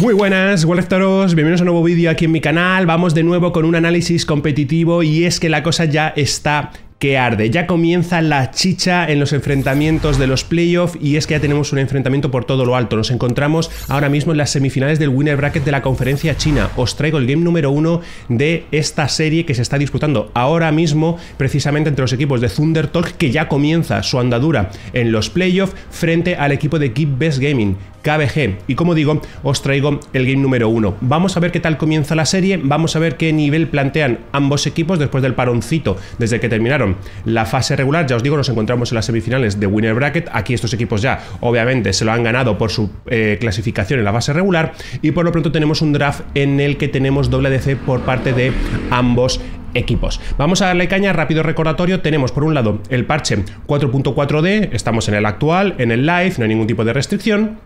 Muy buenas, tardes, bienvenidos a un nuevo vídeo aquí en mi canal. Vamos de nuevo con un análisis competitivo y es que la cosa ya está que arde. Ya comienza la chicha en los enfrentamientos de los playoffs y es que ya tenemos un enfrentamiento por todo lo alto. Nos encontramos ahora mismo en las semifinales del Winner Bracket de la conferencia china. Os traigo el game número uno de esta serie que se está disputando ahora mismo precisamente entre los equipos de Thunder Talk que ya comienza su andadura en los playoffs frente al equipo de Keep Best Gaming KBG. Y como digo, os traigo el game número 1. Vamos a ver qué tal comienza la serie, vamos a ver qué nivel plantean ambos equipos después del paroncito, desde que terminaron la fase regular. Ya os digo, nos encontramos en las semifinales de Winner Bracket. Aquí estos equipos ya, obviamente, se lo han ganado por su eh, clasificación en la fase regular. Y por lo pronto tenemos un draft en el que tenemos doble DC por parte de ambos equipos. Vamos a darle caña, rápido recordatorio, tenemos por un lado el parche 4.4D, estamos en el actual, en el live, no hay ningún tipo de restricción,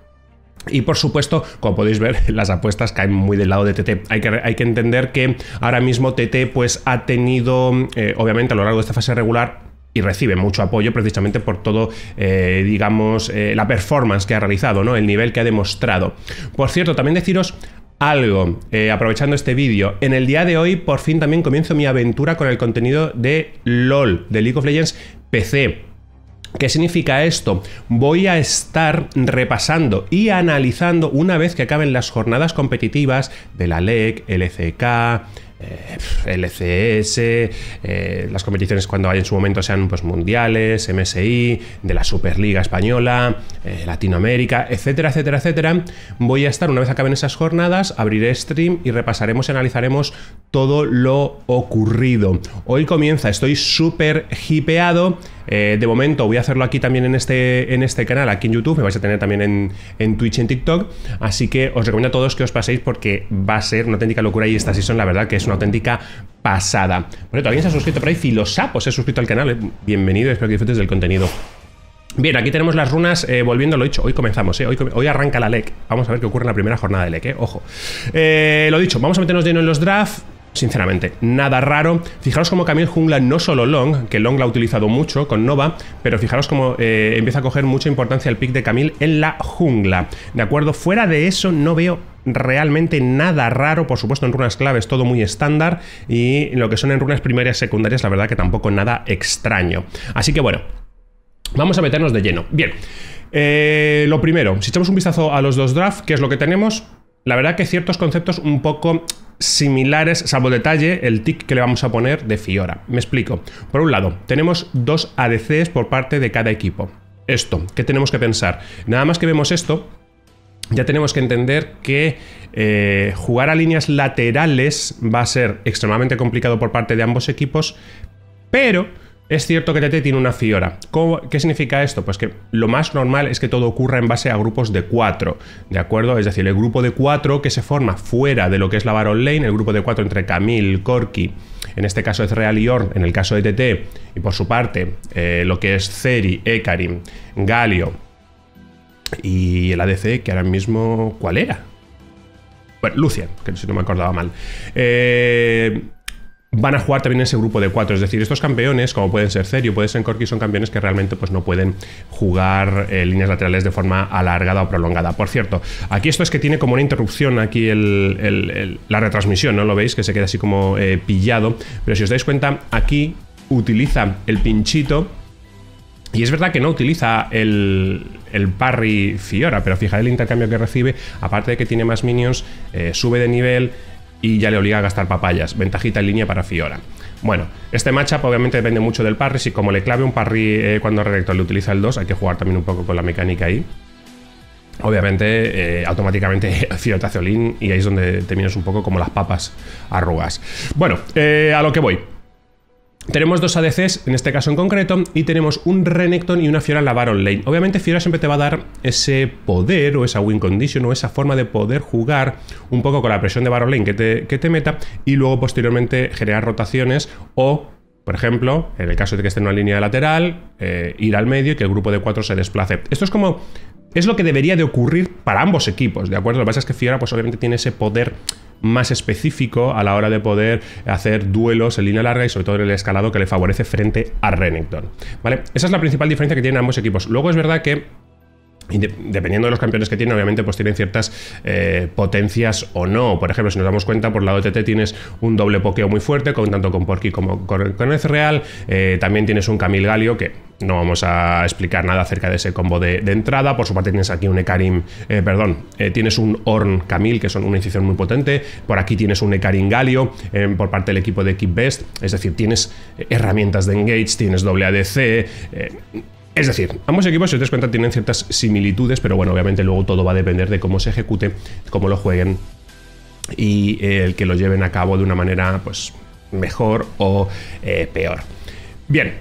y por supuesto, como podéis ver, las apuestas caen muy del lado de TT. Hay que, hay que entender que ahora mismo TT pues, ha tenido, eh, obviamente a lo largo de esta fase regular, y recibe mucho apoyo precisamente por todo, eh, digamos, eh, la performance que ha realizado, ¿no? El nivel que ha demostrado. Por cierto, también deciros algo, aprovechando este vídeo. En el día de hoy, por fin también comienzo mi aventura con el contenido de LOL, de League of Legends PC. ¿Qué significa esto? Voy a estar repasando y analizando una vez que acaben las jornadas competitivas de la LEC, LCK, eh, LCS, eh, las competiciones cuando hay en su momento sean pues, mundiales, MSI, de la Superliga Española, eh, Latinoamérica, etcétera, etcétera, etcétera. Voy a estar, una vez acaben esas jornadas, abriré stream y repasaremos y analizaremos todo lo ocurrido. Hoy comienza, estoy súper hipeado. de momento voy a hacerlo aquí también en este, en este canal, aquí en YouTube, me vais a tener también en, en Twitch y en TikTok. Así que os recomiendo a todos que os paséis porque va a ser una auténtica locura y esta sesión, la verdad que es una auténtica pasada. Por cierto, alguien se ha suscrito por ahí, Filosapo se ha suscrito al canal, eh. bienvenido, espero que disfrutes del contenido. Bien, aquí tenemos las runas, eh, volviendo a lo dicho, hoy comenzamos, eh, hoy, hoy, arranca la LEC, vamos a ver qué ocurre en la primera jornada de LEC, eh, ojo. Eh, lo dicho, vamos a meternos lleno en los drafts, Sinceramente, nada raro. Fijaros cómo Camille jungla no solo Long, que Long la ha utilizado mucho con Nova, pero fijaros cómo eh, empieza a coger mucha importancia el pick de Camille en la jungla. ¿De acuerdo? Fuera de eso no veo realmente nada raro, por supuesto en runas claves todo muy estándar y lo que son en runas primarias secundarias la verdad que tampoco nada extraño. Así que bueno, vamos a meternos de lleno. Bien, eh, lo primero, si echamos un vistazo a los dos drafts, que es lo que tenemos? La verdad que ciertos conceptos un poco similares, salvo detalle, el tick que le vamos a poner de Fiora. Me explico. Por un lado, tenemos dos ADCs por parte de cada equipo. Esto, ¿qué tenemos que pensar? Nada más que vemos esto, ya tenemos que entender que eh, jugar a líneas laterales va a ser extremadamente complicado por parte de ambos equipos, pero es cierto que TT tiene una Fiora. ¿Qué significa esto? Pues que lo más normal es que todo ocurra en base a grupos de cuatro, ¿de acuerdo? Es decir, el grupo de cuatro que se forma fuera de lo que es la Baron Lane, el grupo de cuatro entre Camille, Corky, en este caso es Real y en el caso de TT, y por su parte, eh, lo que es Ceri, Ekarim, Galio y el ADC, que ahora mismo, ¿cuál era? Bueno, Lucian, que si no me acordaba mal. Eh, van a jugar también en ese grupo de cuatro. Es decir, estos campeones, como pueden ser Cerio, pueden ser Corky, son campeones que realmente pues, no pueden jugar eh, líneas laterales de forma alargada o prolongada. Por cierto, aquí esto es que tiene como una interrupción aquí la retransmisión, ¿no? Lo veis, que se queda así como eh, pillado. Pero si os dais cuenta, aquí utiliza el pinchito. Y es verdad que no utiliza el, el parry Fiora, pero fijad el intercambio que recibe. Aparte de que tiene más minions, eh, sube de nivel, y ya le obliga a gastar papayas. Ventajita en línea para Fiora. Bueno, este matchup obviamente depende mucho del parry. Si como le clave un parry eh, cuando el Redactor le utiliza el 2, hay que jugar también un poco con la mecánica ahí. Obviamente, eh, automáticamente Fiora te hace y ahí es donde terminas un poco como las papas arrugas. Bueno, eh, a lo que voy. Tenemos dos ADCs, en este caso en concreto, y tenemos un Renekton y una Fiora en la Baron Lane. Obviamente Fiora siempre te va a dar ese poder o esa win condition o esa forma de poder jugar un poco con la presión de Baron Lane que te, que te meta y luego posteriormente generar rotaciones o por ejemplo, en el caso de que esté en una línea lateral, eh, ir al medio y que el grupo de cuatro se desplace. Esto es como es lo que debería de ocurrir para ambos equipos, ¿de acuerdo? Lo que pasa es que Fiora, pues obviamente tiene ese poder más específico a la hora de poder hacer duelos en línea larga y sobre todo en el escalado que le favorece frente a Renekton. ¿Vale? Esa es la principal diferencia que tienen ambos equipos. Luego es verdad que y dependiendo de los campeones que tienen, obviamente, pues tienen ciertas eh, potencias o no. Por ejemplo, si nos damos cuenta, por de TT tienes un doble pokeo muy fuerte, con, tanto con Porky como con, con Real. Eh, también tienes un Camil Galio, que no vamos a explicar nada acerca de ese combo de, entrada. Por su parte, tienes aquí un Ekarim, eh, perdón, tienes un Orn Camil, que son una incisión muy potente. Por aquí tienes un Ekarim Galio, por parte del equipo de Keep Best. Es decir, tienes herramientas de engage, tienes doble ADC es decir, ambos equipos, si os das cuenta, tienen ciertas similitudes, pero bueno, obviamente luego todo va a depender de cómo se ejecute, cómo lo jueguen y eh, el que lo lleven a cabo de una manera pues mejor o eh, peor. Bien,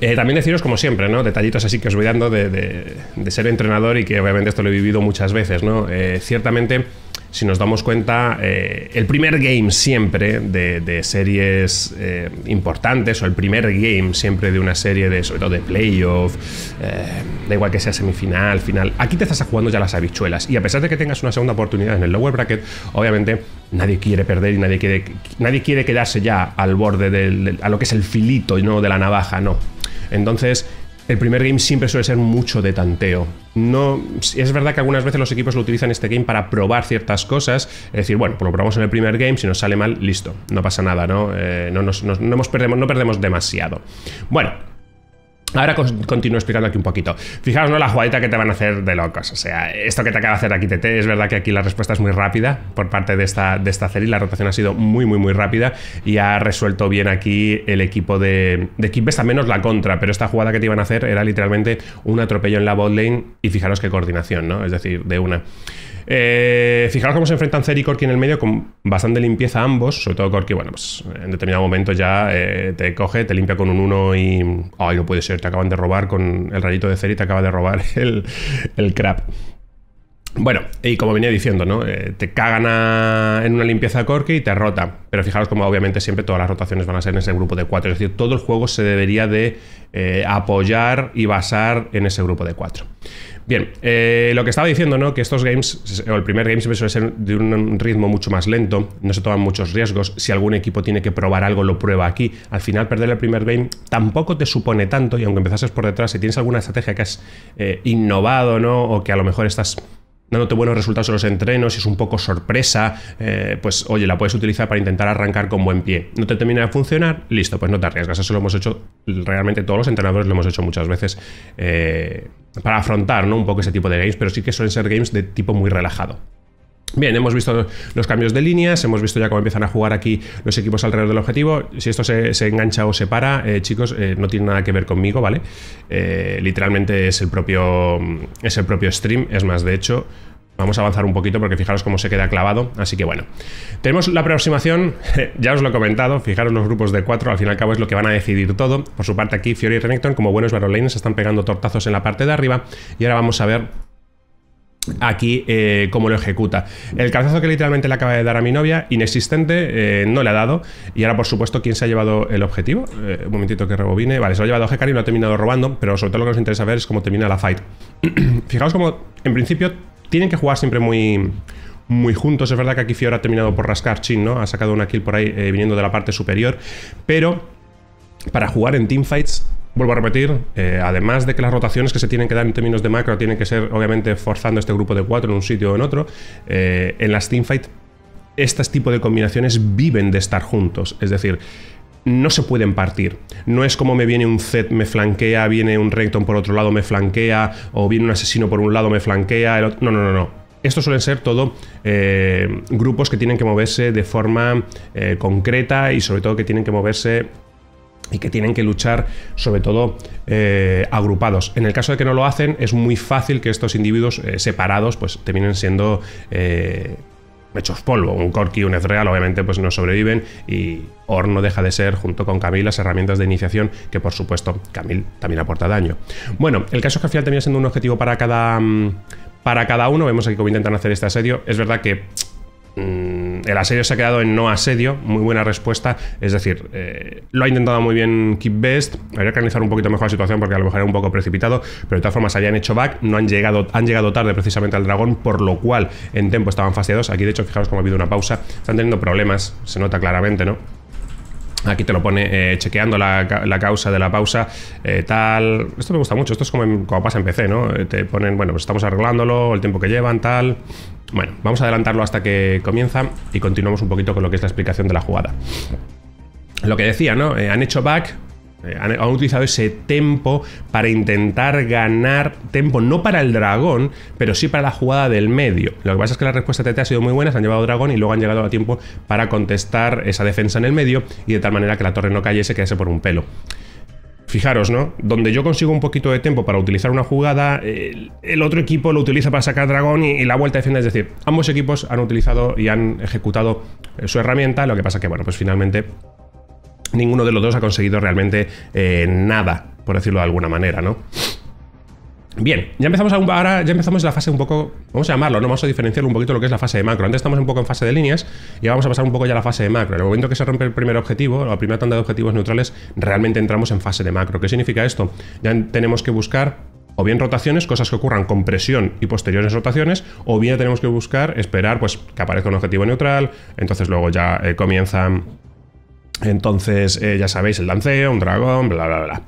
eh, también deciros, como siempre, ¿no? Detallitos así que os voy dando de, ser entrenador y que obviamente esto lo he vivido muchas veces, ¿no? ciertamente si nos damos cuenta, eh, el primer game siempre de, series eh, importantes, o el primer game siempre de una serie de, sobre todo de playoff, eh, da igual que sea semifinal, final, aquí te estás jugando ya las habichuelas. Y a pesar de que tengas una segunda oportunidad en el lower bracket, obviamente nadie quiere perder y nadie quiere, nadie quiere quedarse ya al borde de a lo que es el filito y ¿no? de la navaja, no. Entonces, el primer game siempre suele ser mucho de tanteo. No, es verdad que algunas veces los equipos lo utilizan este game para probar ciertas cosas. Es decir, bueno, pues lo probamos en el primer game, si nos sale mal, listo, no pasa nada, ¿no? Eh, nos, perdemos, no perdemos demasiado. Bueno, Ahora continúo explicando aquí un poquito. Fijaros ¿no? La jugadita que te van a hacer de locos. O sea, esto que te acaba de hacer aquí TT, es verdad que aquí la respuesta es muy rápida por parte de esta, de esta serie. La rotación ha sido muy, muy, muy rápida y ha resuelto bien aquí el equipo de, de a menos la contra. Pero esta jugada que te iban a hacer era literalmente un atropello en la botlane y fijaros qué coordinación, ¿no? Es decir, de una. Eh, fijaros cómo se enfrentan Cer y Corky en el medio con bastante limpieza ambos, sobre todo Corky bueno, pues en determinado momento ya eh, te coge, te limpia con un 1 y... ¡Ay, no puede ser! Te acaban de robar con el rayito de Cer y te acaba de robar el, el crap. Bueno, y como venía diciendo, ¿no? Eh, te cagan en una limpieza a Corky y te rota. Pero fijaros como obviamente siempre todas las rotaciones van a ser en ese grupo de 4, Es decir, todo el juego se debería de apoyar y basar en ese grupo de 4. Bien, eh, lo que estaba diciendo, ¿no? Que estos games, o el primer game siempre suele ser de un ritmo mucho más lento, no se toman muchos riesgos. Si algún equipo tiene que probar algo, lo prueba aquí. Al final, perder el primer game tampoco te supone tanto, y aunque empezases por detrás, si tienes alguna estrategia que has eh, innovado, ¿no? O que a lo mejor estás dándote buenos resultados en los entrenos, si es un poco sorpresa, eh, pues oye, la puedes utilizar para intentar arrancar con buen pie. No te termina de funcionar, listo, pues no te arriesgas. Eso lo hemos hecho, realmente todos los entrenadores lo hemos hecho muchas veces eh, para afrontar ¿no? un poco ese tipo de games, pero sí que suelen ser games de tipo muy relajado. Bien, hemos visto los cambios de líneas, hemos visto ya cómo empiezan a jugar aquí los equipos alrededor del objetivo. Si esto se, engancha o se para, eh, chicos, eh, no tiene nada que ver conmigo, ¿vale? Eh, literalmente es el, propio, es el propio stream. Es más, de hecho, Vamos a avanzar un poquito porque fijaros cómo se queda clavado. Así que bueno, tenemos la aproximación, ya os lo he comentado, fijaros los grupos de cuatro, al fin y al cabo es lo que van a decidir todo. Por su parte aquí Fiori y Renekton, como buenos barolines, están pegando tortazos en la parte de arriba. Y ahora vamos a ver aquí eh, cómo lo ejecuta. El calzazo que literalmente le acaba de dar a mi novia, inexistente, eh, no le ha dado. Y ahora, por supuesto, ¿quién se ha llevado el objetivo? Eh, un momentito que rebobine. Vale, se lo ha llevado y lo ha terminado robando, pero sobre todo lo que nos interesa ver es cómo termina la fight. Fijaos cómo, en principio, tienen que jugar siempre muy muy juntos. Es verdad que aquí Fiora ha terminado por rascar Chin, ¿no? Ha sacado una kill por ahí viniendo de la parte superior. Pero para jugar en teamfights Vuelvo a repetir, eh, además de que las rotaciones que se tienen que dar en términos de macro tienen que ser, obviamente, forzando este grupo de cuatro en un sitio o en otro, eh, en las teamfight, este tipo de combinaciones viven de estar juntos. Es decir, no se pueden partir. No es como me viene un Z, me flanquea, viene un Recton por otro lado, me flanquea, o viene un asesino por un lado, me flanquea. No, no, no, no. Estos suelen ser todo eh, grupos que tienen que moverse de forma concreta y sobre todo que tienen que moverse y que tienen que luchar sobre todo eh, agrupados. En el caso de que no lo hacen, es muy fácil que estos individuos eh, separados pues terminen siendo eh, hechos polvo. Un Corky, un Ezreal, obviamente, pues no sobreviven y Or no deja de ser, junto con Camille, las herramientas de iniciación que, por supuesto, Camille también aporta daño. Bueno, el caso es que al final termina siendo un objetivo para cada, mm, para cada uno. Vemos aquí cómo intentan hacer este asedio. Es verdad que Mm, el asedio se ha quedado en no asedio, muy buena respuesta. Es decir, eh, lo ha intentado muy bien Keep Best. Habría que analizar un poquito mejor la situación porque a lo mejor era un poco precipitado, pero de todas formas habían hecho back, no han llegado, han llegado tarde precisamente al dragón, por lo cual en tempo estaban fastidiados, Aquí, de hecho, fijaros cómo ha habido una pausa. Están teniendo problemas, se nota claramente, ¿no? Aquí te lo pone eh, chequeando la, causa de la pausa, eh, tal. Esto me gusta mucho, esto es como, pasa en PC, ¿no? Eh, te ponen, bueno, pues estamos arreglándolo, el tiempo que llevan, tal. Bueno, vamos a adelantarlo hasta que comienza y continuamos un poquito con lo que es la explicación de la jugada. Lo que decía, ¿no? han hecho back, eh, han, utilizado ese tempo para intentar ganar tiempo no para el dragón, pero sí para la jugada del medio. Lo que pasa es que la respuesta TT ha sido muy buena, se han llevado dragón y luego han llegado a tiempo para contestar esa defensa en el medio y de tal manera que la torre no cayese, quedase por un pelo. Fijaros, ¿no? Donde yo consigo un poquito de tiempo para utilizar una jugada, el, otro equipo lo utiliza para sacar dragón y, la vuelta defiende. Es decir, ambos equipos han utilizado y han ejecutado eh, su herramienta. Lo que pasa que, bueno, pues finalmente ninguno de los dos ha conseguido realmente eh, nada, por decirlo de alguna manera, ¿no? Bien, ya empezamos a ahora ya empezamos la fase un poco, vamos a llamarlo, ¿no? vamos a diferenciar un poquito lo que es la fase de macro. Antes estamos un poco en fase de líneas y vamos a pasar un poco ya a la fase de macro. En el momento que se rompe el primer objetivo, la primera tanda de objetivos neutrales, realmente entramos en fase de macro. ¿Qué significa esto? Ya tenemos que buscar o bien rotaciones, cosas que ocurran con presión y posteriores rotaciones, o bien tenemos que buscar esperar pues que aparezca un objetivo neutral, entonces luego ya eh, comienzan entonces, eh, ya sabéis, el danceo, un dragón, bla, bla, bla.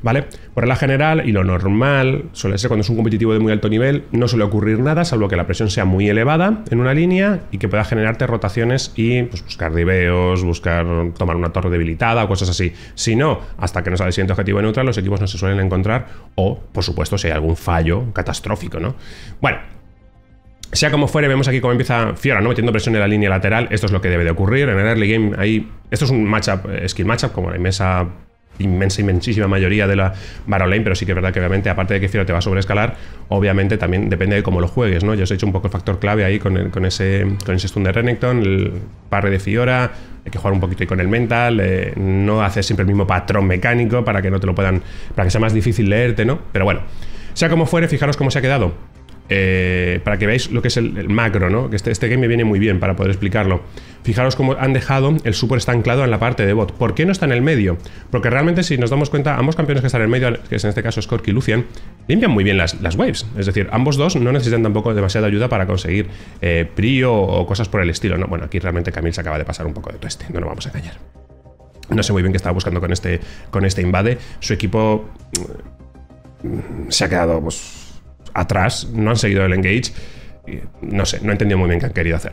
¿Vale? Por la general, y lo normal suele ser cuando es un competitivo de muy alto nivel, no suele ocurrir nada, salvo que la presión sea muy elevada en una línea y que pueda generarte rotaciones y pues, buscar diveos, buscar tomar una torre debilitada o cosas así. Si no, hasta que no sale el siguiente objetivo neutral, los equipos no se suelen encontrar o, por supuesto, si hay algún fallo catastrófico, ¿no? Bueno, sea como fuere, vemos aquí cómo empieza Fiora, ¿no? Metiendo presión en la línea lateral. Esto es lo que debe de ocurrir. En el early game, ahí. Esto es un matchup, eh, skill matchup, como la inmensa, inmensa, inmensísima mayoría de la Barrow Lane, pero sí que es verdad que obviamente, aparte de que Fiora te va a sobreescalar, obviamente también depende de cómo lo juegues, ¿no? Yo os he hecho un poco el factor clave ahí con, ese, stun de Renekton, el parre de Fiora, hay que jugar un poquito ahí con el mental, eh, no hacer siempre el mismo patrón mecánico para que no te lo puedan, para que sea más difícil leerte, ¿no? Pero bueno, sea como fuere, fijaros cómo se ha quedado. Eh, para que veáis lo que es el, macro, ¿no? Que este, este, game me viene muy bien para poder explicarlo. Fijaros cómo han dejado el super está anclado en la parte de bot. ¿Por qué no está en el medio? Porque realmente, si nos damos cuenta, ambos campeones que están en el medio, que es en este caso Scorky y Lucian, limpian muy bien las, waves. Es decir, ambos dos no necesitan tampoco demasiada ayuda para conseguir eh, prio o cosas por el estilo, ¿no? Bueno, aquí realmente Camille se acaba de pasar un poco de tueste, no lo vamos a callar. No sé muy bien qué estaba buscando con este, con este invade. Su equipo mm, se ha quedado, pues atrás, no han seguido el engage. Y, no sé, no he entendido muy bien qué han querido hacer.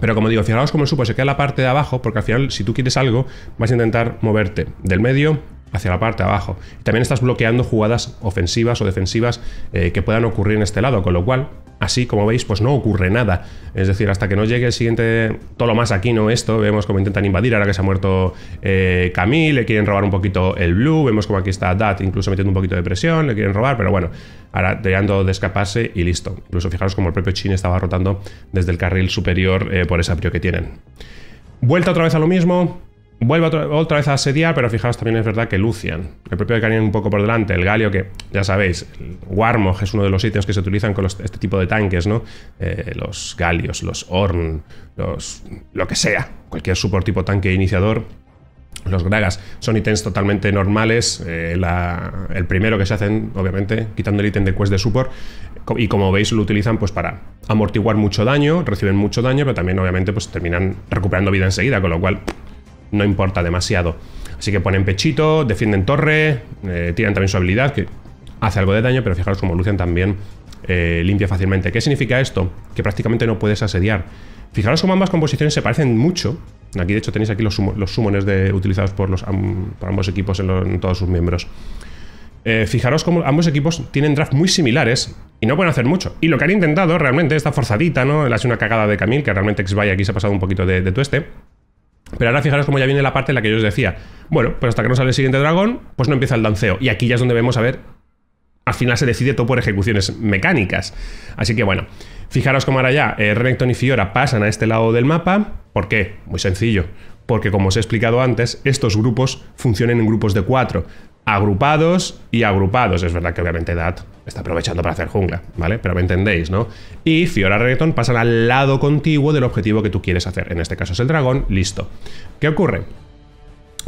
Pero como digo, fijaos como el supo se queda la parte de abajo, porque al final, si tú quieres algo, vas a intentar moverte del medio hacia la parte de abajo. También estás bloqueando jugadas ofensivas o defensivas eh, que puedan ocurrir en este lado, con lo cual Así, como veis, pues no ocurre nada. Es decir, hasta que no llegue el siguiente Todo lo más aquí, no esto, vemos cómo intentan invadir ahora que se ha muerto eh, Camille, le quieren robar un poquito el blue, vemos como aquí está Dat incluso metiendo un poquito de presión, le quieren robar, pero bueno, ahora tratando de escaparse y listo. Incluso fijaros como el propio Chin estaba rotando desde el carril superior eh, por esa prio que tienen. Vuelta otra vez a lo mismo, Vuelve otra, vez a asediar, pero fijaos, también es verdad que Lucian, el propio Icarian un poco por delante, el Galio, que ya sabéis, Warmog es uno de los ítems que se utilizan con este tipo de tanques, ¿no? Eh, los Galios, los Orn, los... lo que sea, cualquier support tipo tanque iniciador, los Gragas son ítems totalmente normales. Eh, el primero que se hacen, obviamente, quitando el ítem de quest de support. Y como veis, lo utilizan pues para amortiguar mucho daño, reciben mucho daño, pero también, obviamente, pues terminan recuperando vida enseguida, con lo cual no importa demasiado. Así que ponen pechito, defienden torre, tienen eh, tiran también su habilidad, que hace algo de daño, pero fijaros cómo Lucian también eh, limpia fácilmente. ¿Qué significa esto? Que prácticamente no puedes asediar. Fijaros cómo ambas composiciones se parecen mucho. Aquí, de hecho, tenéis aquí los, sumones de, utilizados por, los, ambos equipos en, todos sus miembros. Eh, fijaros cómo ambos equipos tienen drafts muy similares y no pueden hacer mucho. Y lo que han intentado realmente, esta forzadita, ¿no? Le hace una cagada de Camille, que realmente x aquí se ha pasado un poquito de, de tueste. Pero ahora fijaros cómo ya viene la parte en la que yo os decía. Bueno, pues hasta que no sale el siguiente dragón, pues no empieza el danceo. Y aquí ya es donde vemos a ver. Al final se decide todo por ejecuciones mecánicas. Así que bueno, fijaros cómo ahora ya eh, y Fiora pasan a este lado del mapa. ¿Por qué? Muy sencillo. Porque como os he explicado antes, estos grupos funcionan en grupos de cuatro. Agrupados y agrupados. Es verdad que obviamente DAT. Está aprovechando para hacer jungla, ¿vale? Pero me entendéis, ¿no? Y Fiora Reggaeton pasan al lado contiguo del objetivo que tú quieres hacer. En este caso es el dragón, listo. ¿Qué ocurre?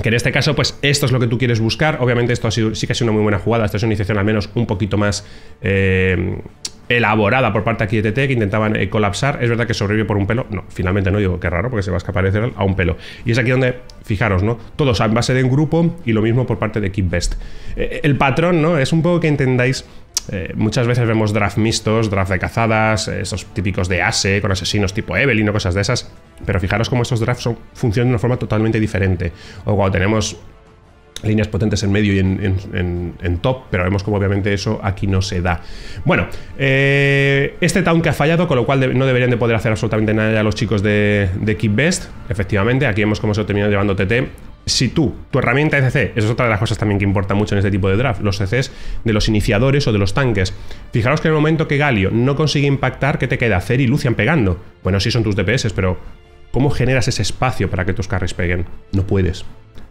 Que en este caso, pues esto es lo que tú quieres buscar. Obviamente esto ha sido, sí que ha sido una muy buena jugada. Esta es una iniciación al menos un poquito más... Eh, elaborada por parte aquí de TT que intentaban eh, colapsar. Es verdad que sobrevive por un pelo. No, finalmente no, digo, qué raro, porque se va a escapar a un pelo. Y es aquí donde, fijaros, ¿no? Todos a base de un grupo y lo mismo por parte de Keep Best. Eh, el patrón, ¿no? Es un poco que entendáis eh, muchas veces vemos draft mixtos, draft de cazadas, eh, esos típicos de ASE con asesinos tipo Evelyn o cosas de esas. Pero fijaros cómo estos drafts son, funcionan de una forma totalmente diferente. O cuando tenemos líneas potentes en medio y en, top, pero vemos como obviamente eso aquí no se da. Bueno, eh, este town que ha fallado, con lo cual no deberían de poder hacer absolutamente nada ya los chicos de, de Keep Best. Efectivamente, aquí vemos cómo se termina llevando TT si tú, tu herramienta ECC, eso es otra de las cosas también que importa mucho en este tipo de draft, los e CCs de los iniciadores o de los tanques. Fijaros que en el momento que Galio no consigue impactar, ¿qué te queda? hacer? y Lucian pegando. Bueno, sí son tus DPS, pero ¿cómo generas ese espacio para que tus carries peguen? No puedes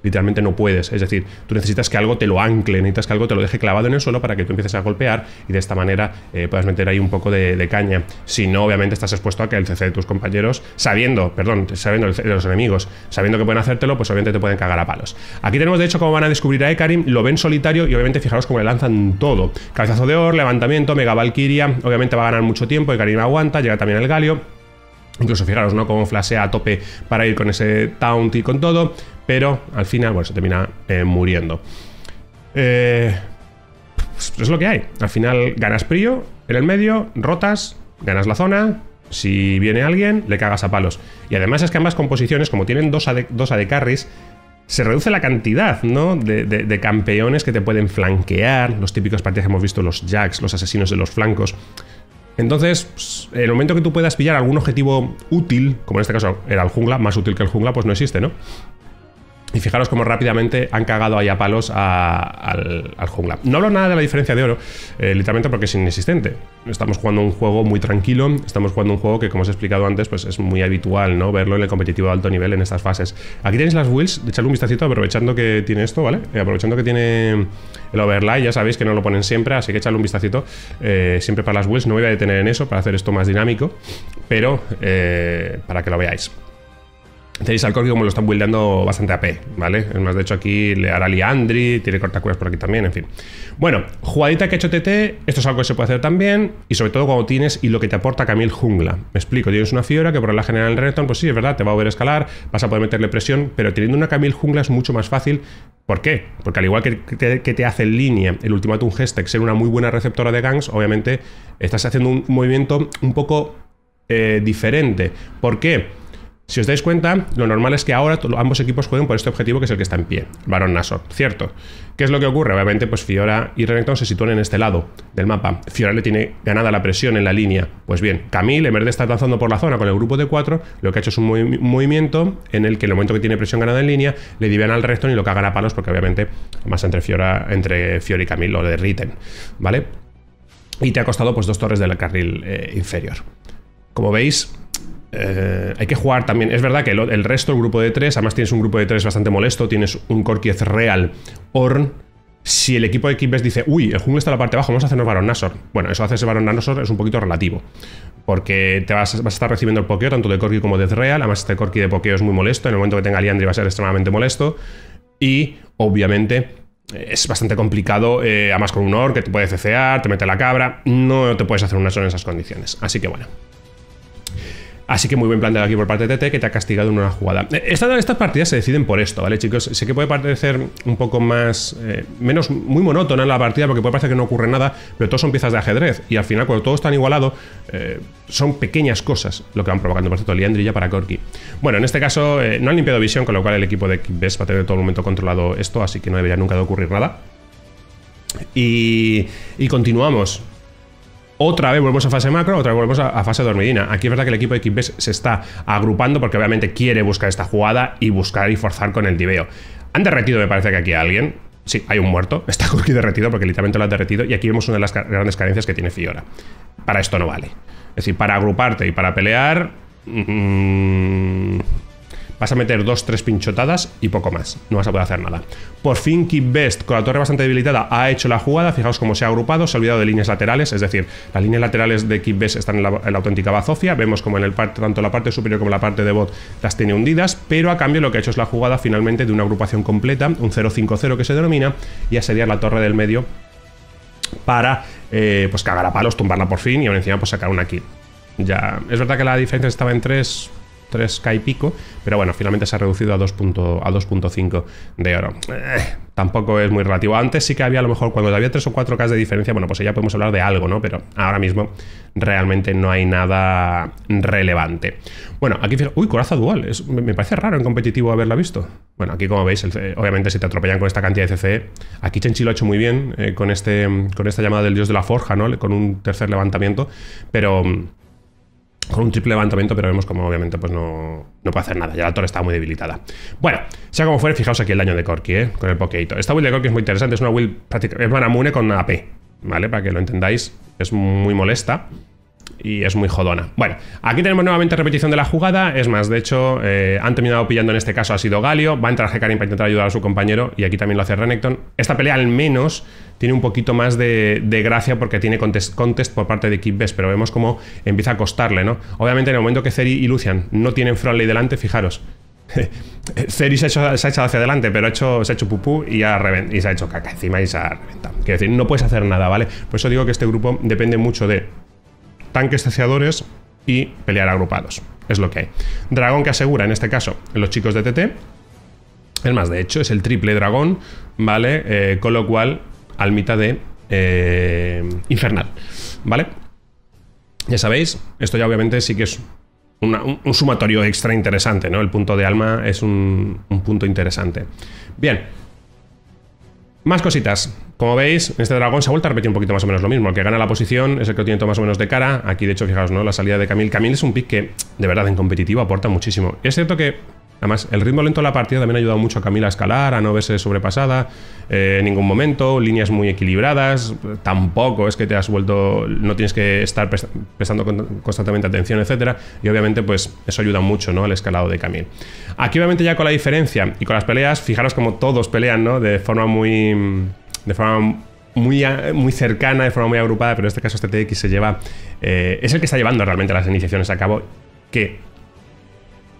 literalmente no puedes. Es decir, tú necesitas que algo te lo ancle, necesitas que algo te lo deje clavado en el suelo para que tú empieces a golpear y de esta manera eh, puedas meter ahí un poco de, caña. Si no, obviamente estás expuesto a que el CC de tus compañeros, sabiendo, perdón, sabiendo de los enemigos, sabiendo que pueden hacértelo, pues obviamente te pueden cagar a palos. Aquí tenemos de hecho cómo van a descubrir a Ekarim, lo ven solitario y obviamente fijaros cómo le lanzan todo. Calzazo de oro, levantamiento, mega valquiria, obviamente va a ganar mucho tiempo, Ekarim aguanta, llega también el Galio. Incluso fijaros, ¿no? Como flashea a tope para ir con ese taunt y con todo. Pero al final, bueno, se termina eh, muriendo. Eh, es lo que hay. Al final ganas prio en el medio, rotas, ganas la zona. Si viene alguien, le cagas a palos. Y además es que ambas composiciones, como tienen dos AD, dos carries, se reduce la cantidad ¿no? de, de campeones que te pueden flanquear. Los típicos partidos que hemos visto, los jacks, los asesinos de los flancos. Entonces, pues, en el momento que tú puedas pillar algún objetivo útil, como en este caso era el jungla, más útil que el jungla, pues no existe, ¿no? Y fijaros cómo rápidamente han cagado ahí a palos al, al jungla. No hablo nada de la diferencia de oro, eh, literalmente porque es inexistente. Estamos jugando un juego muy tranquilo, estamos jugando un juego que, como os he explicado antes, pues es muy habitual ¿no? verlo en el competitivo de alto nivel en estas fases. Aquí tenéis las wheels, echadle un vistacito aprovechando que tiene esto, ¿vale? Eh, aprovechando que tiene el overlay, ya sabéis que no lo ponen siempre, así que echadle un vistacito eh, siempre para las wheels. No me voy a detener en eso para hacer esto más dinámico, pero para que lo veáis. Tenéis al Corgi como lo están buildando bastante AP, ¿vale? Es de hecho aquí le hará Liandri, tiene cortacuras por aquí también, en fin. Bueno, jugadita que ha hecho TT, esto es algo que se puede hacer también, y sobre todo cuando tienes y lo que te aporta Camille Jungla. Me explico, tienes una Fiora que por la general en Renekton, pues sí, es verdad, te va a a escalar, vas a poder meterle presión, pero teniendo una Camille Jungla es mucho más fácil. ¿Por qué? Porque al igual que te, hace en línea el Ultimatum gestex, ser una muy buena receptora de ganks, obviamente estás haciendo un movimiento un poco eh, diferente. ¿Por qué? Si os dais cuenta, lo normal es que ahora ambos equipos jueguen por este objetivo que es el que está en pie, Varón Barón ¿cierto? ¿Qué es lo que ocurre? Obviamente, pues Fiora y Renekton se sitúan en este lado del mapa. Fiora le tiene ganada la presión en la línea. Pues bien, Camille, en vez de estar danzando por la zona con el grupo de cuatro, lo que ha hecho es un, movimiento en el que en el momento que tiene presión ganada en línea, le divian al Renekton y lo cagan a palos porque obviamente, más entre Fiora, entre Fiora y Camille lo derriten, ¿vale? Y te ha costado pues dos torres del carril eh, inferior. Como veis, eh, hay que jugar también. Es verdad que el, resto, el grupo de tres, además tienes un grupo de tres bastante molesto, tienes un Corkiez real, Orn. Si el equipo de Kimbes dice, uy, el jungle está en la parte de abajo, vamos a hacernos Baron Nashor. Bueno, eso ese Baron Nashor es un poquito relativo. Porque te vas, a estar recibiendo el pokeo tanto de Corki como de Real. Además, este Corki de pokeo es muy molesto. En el momento que tenga Liandry va a ser extremadamente molesto. Y, obviamente, es bastante complicado, eh, además con un Or que te puede cecear, te mete la cabra, no te puedes hacer un Nashor en esas condiciones. Así que bueno. Así que muy buen planteado aquí por parte de TT que te ha castigado en una jugada. Eh, estas partidas se deciden por esto, ¿vale, chicos? Sé que puede parecer un poco más. Eh, menos. muy monótona la partida porque puede parecer que no ocurre nada, pero todos son piezas de ajedrez y al final, cuando todo está igualado, eh, son pequeñas cosas lo que van provocando. Por cierto, Liandri ya para Corky. Bueno, en este caso no han limpiado visión, con lo cual el equipo de Best va a tener todo momento controlado esto, así que no debería nunca de ocurrir nada. Y, y continuamos. Otra vez volvemos a fase macro, otra vez volvemos a, fase dormidina. Aquí es verdad que el equipo de Kipes se está agrupando porque obviamente quiere buscar esta jugada y buscar y forzar con el diveo. Han derretido, me parece que aquí alguien. Sí, hay un muerto, está aquí derretido porque literalmente lo han derretido y aquí vemos una de las grandes carencias que tiene Fiora. Para esto no vale. Es decir, para agruparte y para pelear... Mmm, Vas a meter dos, tres pinchotadas y poco más. No vas a poder hacer nada. Por fin, Keep Best, con la torre bastante debilitada, ha hecho la jugada. Fijaos cómo se ha agrupado, se ha olvidado de líneas laterales. Es decir, las líneas laterales de Keep Best están en la, auténtica bazofia. Vemos como en el tanto la parte superior como la parte de bot las tiene hundidas. Pero a cambio, lo que ha hecho es la jugada finalmente de una agrupación completa, un 0-5-0 que se denomina, y asediar la torre del medio para eh, pues cagar a palos, tumbarla por fin y encima pues sacar una kill. Ya, es verdad que la diferencia estaba en tres 3K y pico, pero bueno, finalmente se ha reducido a 2.5 de oro. Eh, tampoco es muy relativo. Antes sí que había a lo mejor, cuando había 3 o 4K de diferencia, bueno, pues ya podemos hablar de algo, ¿no? Pero ahora mismo realmente no hay nada relevante. Bueno, aquí, uy, coraza dual, me parece raro en competitivo haberla visto. Bueno, aquí como veis, obviamente si te atropellan con esta cantidad de CCE, aquí Chenchi lo ha hecho muy bien eh, con, este, con esta llamada del dios de la forja, ¿no? Con un tercer levantamiento, pero... Mm, con un triple levantamiento, pero vemos como obviamente pues no, no puede hacer nada. Ya la torre está muy debilitada. Bueno, sea como fuere, fijaos aquí el daño de Corki, ¿eh? con el Pokeito. Esta build de Corki es muy interesante, es una build prácticamente... Es mune con AP, ¿vale? Para que lo entendáis, es muy molesta y es muy jodona. Bueno, aquí tenemos nuevamente repetición de la jugada. Es más, de hecho, eh, han terminado pillando en este caso ha sido Galio. Va a entrar Hecarim para intentar ayudar a su compañero y aquí también lo hace Renekton. Esta pelea al menos tiene un poquito más de, gracia porque tiene contest, por parte de Best, pero vemos cómo empieza a costarle, ¿no? Obviamente en el momento que Ceri y Lucian no tienen Froly delante, fijaros, Ceri se ha, echado hacia adelante, pero ha hecho, se ha hecho pupú y, y se ha hecho caca encima y se ha reventado. Quiero decir, no puedes hacer nada, ¿vale? Por eso digo que este grupo depende mucho de tanques saciadores y pelear agrupados. Es lo que hay. Dragón que asegura, en este caso, los chicos de TT. Es más, de hecho, es el triple dragón, ¿vale? Eh, con lo cual al mitad de eh, Infernal, ¿vale? Ya sabéis, esto ya obviamente sí que es un, sumatorio extra interesante, ¿no? El punto de alma es un, punto interesante. Bien. Más cositas. Como veis, este dragón se ha vuelto a repetir un poquito más o menos lo mismo. El que gana la posición es el que lo tiene todo más o menos de cara. Aquí, de hecho, fijaos, ¿no? La salida de Camille. Camille es un pick que, de verdad, en competitivo aporta muchísimo. es cierto que Además, el ritmo lento de la partida también ha ayudado mucho a Camila a escalar, a no verse sobrepasada eh, en ningún momento, líneas muy equilibradas, tampoco es que te has vuelto, no tienes que estar prestando constantemente atención, etc. Y obviamente, pues eso ayuda mucho ¿no? al escalado de Camille. Aquí obviamente ya con la diferencia y con las peleas, fijaros como todos pelean, ¿no? De forma muy... De forma muy, muy, cercana, de forma muy agrupada, pero en este caso este TX se lleva, eh, es el que está llevando realmente las iniciaciones a cabo, que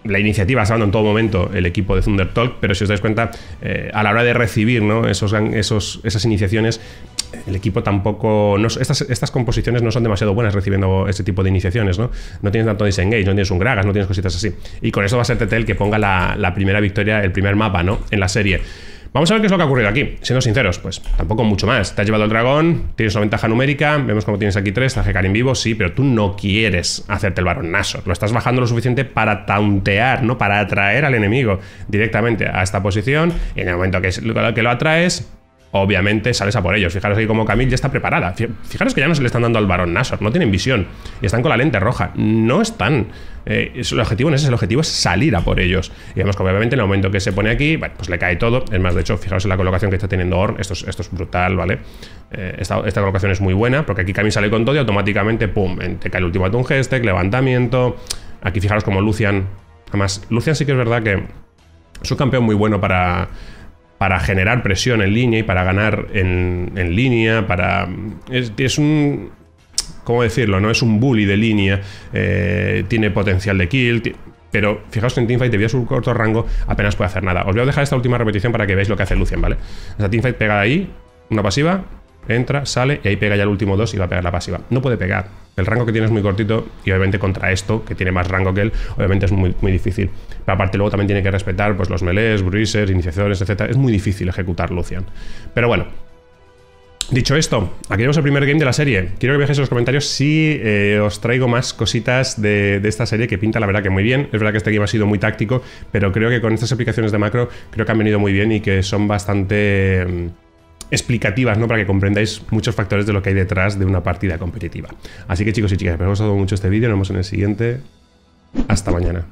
la iniciativa está en todo momento el equipo de Thunder Talk, pero si os dais cuenta, eh, a la hora de recibir ¿no? esos, esos, esas iniciaciones, el equipo tampoco. No, estas, estas, composiciones no son demasiado buenas recibiendo este tipo de iniciaciones, ¿no? No tienes tanto disengage, no tienes un Gragas, no tienes cositas así. Y con eso va a ser Tetel que ponga la, la primera victoria, el primer mapa, ¿no? En la serie. Vamos a ver qué es lo que ha ocurrido aquí. Siendo sinceros, pues tampoco mucho más. Te has llevado el dragón, tienes una ventaja numérica, vemos como tienes aquí tres, Taje Karim vivo, sí, pero tú no quieres hacerte el naso. Lo estás bajando lo suficiente para tauntear, ¿no? Para atraer al enemigo directamente a esta posición. Y en el momento que lo atraes, obviamente sales a por ellos. Fijaros ahí como Camille ya está preparada. Fijaros que ya no se le están dando al varón Nasor, no tienen visión. Y están con la lente roja. No están. Eh, el objetivo no es el objetivo es salir a por ellos. Y vemos que obviamente en el momento que se pone aquí, pues le cae todo. Es más, de hecho, fijaros en la colocación que está teniendo Orn. Esto es, esto es brutal, ¿vale? Eh, esta, colocación es muy buena, porque aquí Camille sale con todo y automáticamente, ¡pum! Te cae el último atún gestec, levantamiento. Aquí fijaros como Lucian. Además, Lucian sí que es verdad que es un campeón muy bueno para para generar presión en línea y para ganar en, línea, para... Es, es, un... ¿Cómo decirlo? No es un bully de línea, eh, tiene potencial de kill, pero fijaos que en Teamfight, debido a su corto rango, apenas puede hacer nada. Os voy a dejar esta última repetición para que veáis lo que hace Lucian, ¿vale? O sea, Teamfight pega ahí, una pasiva, Entra, sale y ahí pega ya el último 2 y va a pegar la pasiva. No puede pegar. El rango que tiene es muy cortito y obviamente contra esto, que tiene más rango que él, obviamente es muy, muy difícil. Pero aparte luego también tiene que respetar pues, los melees, bruises, iniciaciones, etc. Es muy difícil ejecutar Lucian. Pero bueno, Dicho esto, aquí vemos el primer game de la serie. Quiero que veáis en los comentarios si eh, os traigo más cositas de, de, esta serie que pinta la verdad que muy bien. Es verdad que este game ha sido muy táctico, pero creo que con estas aplicaciones de macro creo que han venido muy bien y que son bastante... Mm, explicativas, ¿no? Para que comprendáis muchos factores de lo que hay detrás de una partida competitiva. Así que chicos y chicas, espero que os ha gustado mucho este vídeo, nos vemos en el siguiente. Hasta mañana.